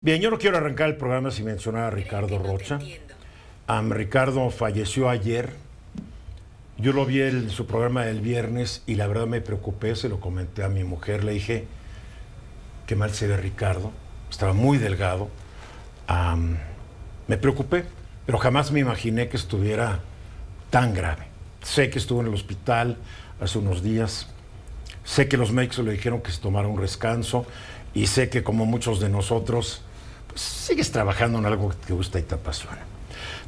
Bien, yo no quiero arrancar el programa sin mencionar a Ricardo Rocha. Ricardo falleció ayer. Yo lo vi en su programa del viernes y la verdad me preocupé, se lo comenté a mi mujer, le dije, qué mal se ve Ricardo, estaba muy delgado. me preocupé, pero jamás me imaginé que estuviera tan grave. Sé que estuvo en el hospital hace unos días, sé que los médicos le dijeron que se tomara un descanso y sé que como muchos de nosotros, sigues trabajando en algo que te gusta y te apasiona.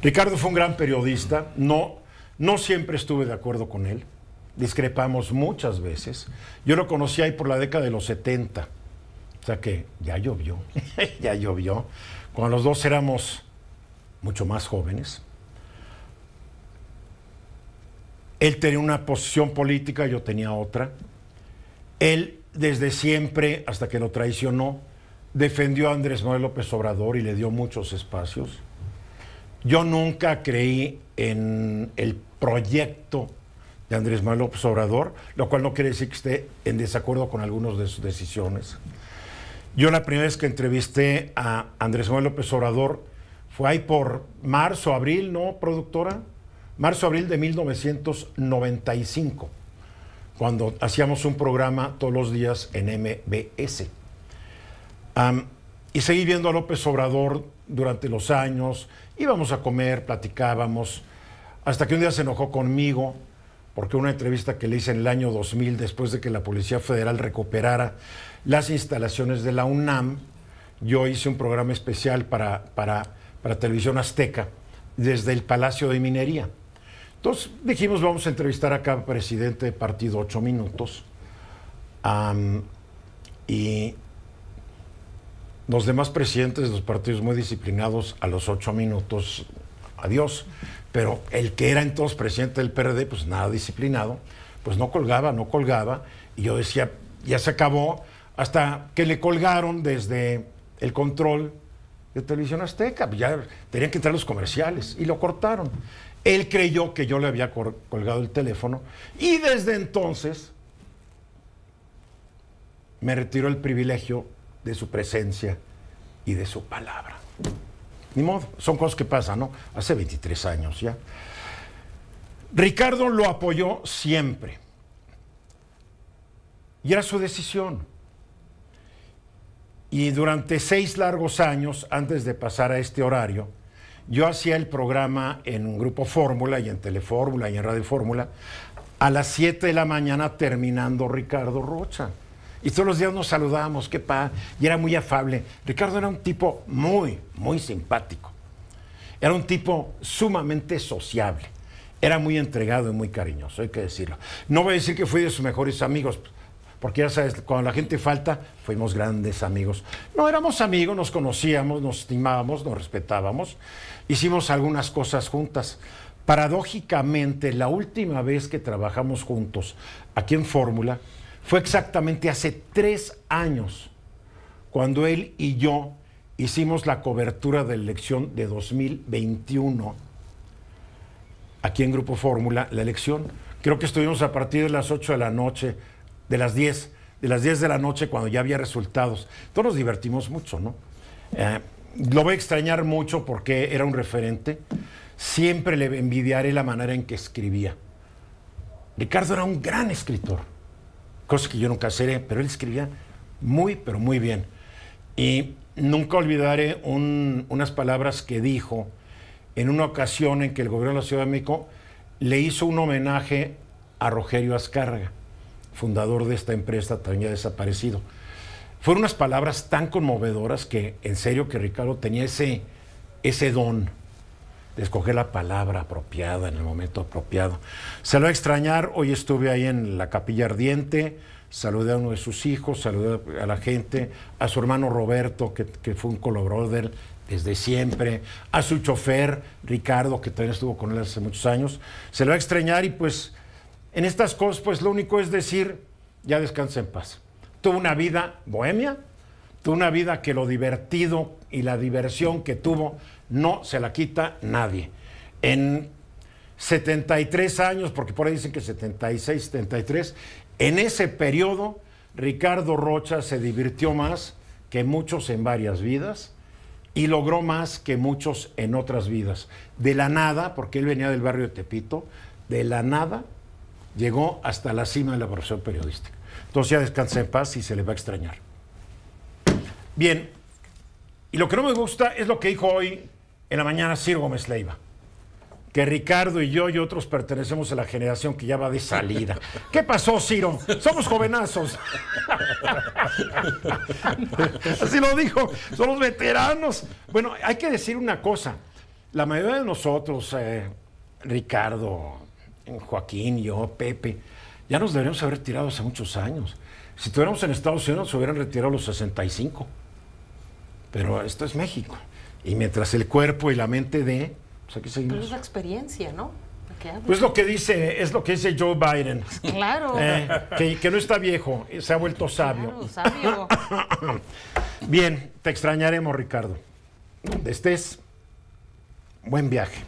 Ricardo fue un gran periodista, no, no siempre estuve de acuerdo con él, discrepamos muchas veces. Yo lo conocí ahí por la década de los 70, o sea que ya llovió, ya llovió. Cuando los dos éramos mucho más jóvenes, él tenía una posición política, yo tenía otra. Él desde siempre, hasta que lo traicionó, defendió a Andrés Manuel López Obrador y le dio muchos espacios. Yo nunca creí en el proyecto de Andrés Manuel López Obrador, lo cual no quiere decir que esté en desacuerdo con algunas de sus decisiones. Yo la primera vez que entrevisté a Andrés Manuel López Obrador fue ahí por marzo, abril, ¿no, productora? Marzo, abril de 1995, cuando hacíamos un programa todos los días en MBS y seguí viendo a López Obrador durante los años, íbamos a comer, platicábamos, hasta que un día se enojó conmigo, porque una entrevista que le hice en el año 2000, después de que la Policía Federal recuperara las instalaciones de la UNAM, yo hice un programa especial para, para, Televisión Azteca desde el Palacio de Minería. Entonces dijimos, vamos a entrevistar a cada presidente de partido ocho minutos. y los demás presidentes de los partidos muy disciplinados a los ocho minutos, adiós. Pero el que era entonces presidente del PRD, pues nada disciplinado, pues no colgaba, no colgaba. Y yo decía, ya se acabó, hasta que le colgaron desde el control de televisión azteca. Pues ya tenían que entrar los comerciales y lo cortaron. Él creyó que yo le había colgado el teléfono y desde entonces me retiró el privilegio de su presencia y de su palabra. Ni modo, son cosas que pasan, ¿no? Hace 23 años ya. Ricardo lo apoyó siempre. Y era su decisión. Y durante seis largos años, antes de pasar a este horario, yo hacía el programa en un Grupo Fórmula y en Telefórmula y en Radio Fórmula a las 7 de la mañana terminando Ricardo Rocha y todos los días nos saludábamos, qué pa, y era muy afable. Ricardo era un tipo muy, muy simpático. Era un tipo sumamente sociable. Era muy entregado y muy cariñoso, hay que decirlo. No voy a decir que fui de sus mejores amigos, porque ya sabes, cuando la gente falta, fuimos grandes amigos. No éramos amigos, nos conocíamos, nos estimábamos, nos respetábamos, hicimos algunas cosas juntas. Paradójicamente, la última vez que trabajamos juntos aquí en Fórmula, fue exactamente hace tres años cuando él y yo hicimos la cobertura de la elección de 2021 aquí en Grupo Fórmula, la elección. Creo que estuvimos a partir de las 8 de la noche, de las 10, de las 10 de la noche cuando ya había resultados. Todos nos divertimos mucho, ¿no? Eh, lo voy a extrañar mucho porque era un referente. Siempre le envidiaré la manera en que escribía. Ricardo era un gran escritor cosa que yo nunca seré, pero él escribía muy, pero muy bien. Y nunca olvidaré unas palabras que dijo en una ocasión en que el gobierno de la Ciudad de México le hizo un homenaje a Rogerio Azcárraga, fundador de esta empresa también ya desaparecido. Fueron unas palabras tan conmovedoras que en serio que Ricardo tenía ese, ese don de escoger la palabra apropiada en el momento apropiado. Se lo va a extrañar, hoy estuve ahí en la capilla ardiente, saludé a uno de sus hijos, saludé a la gente, a su hermano Roberto, que, fue un colaborador brother desde siempre, a su chofer Ricardo, que también estuvo con él hace muchos años. Se lo va a extrañar y pues en estas cosas, pues lo único es decir, ya descansa en paz. Tuvo una vida bohemia, una vida que lo divertido y la diversión que tuvo no se la quita nadie. En 73 años, porque por ahí dicen que 76, 73, en ese periodo Ricardo Rocha se divirtió más que muchos en varias vidas y logró más que muchos en otras vidas. De la nada, porque él venía del barrio de Tepito, de la nada llegó hasta la cima de la profesión periodística. Entonces ya descansa en paz y se le va a extrañar. Bien, y lo que no me gusta es lo que dijo hoy en la mañana Ciro Gómez Leiva. Que Ricardo y yo y otros pertenecemos a la generación que ya va de salida. ¿Qué pasó, Ciro? Somos jovenazos. Así lo dijo, somos veteranos. Bueno, hay que decir una cosa. La mayoría de nosotros, eh, Ricardo, Joaquín, yo, Pepe, ya nos deberíamos haber tirado hace muchos años. Si estuviéramos en Estados Unidos, se hubieran retirado los 65. Pero esto es México. Y mientras el cuerpo y la mente de, pues Pero es la experiencia, ¿no? Ah, pues, pues lo que dice, es lo que dice Joe Biden. Pues, claro. Eh, que, no está viejo, se ha vuelto sabio. sabio. Bien, te extrañaremos, Ricardo. Donde estés, buen viaje.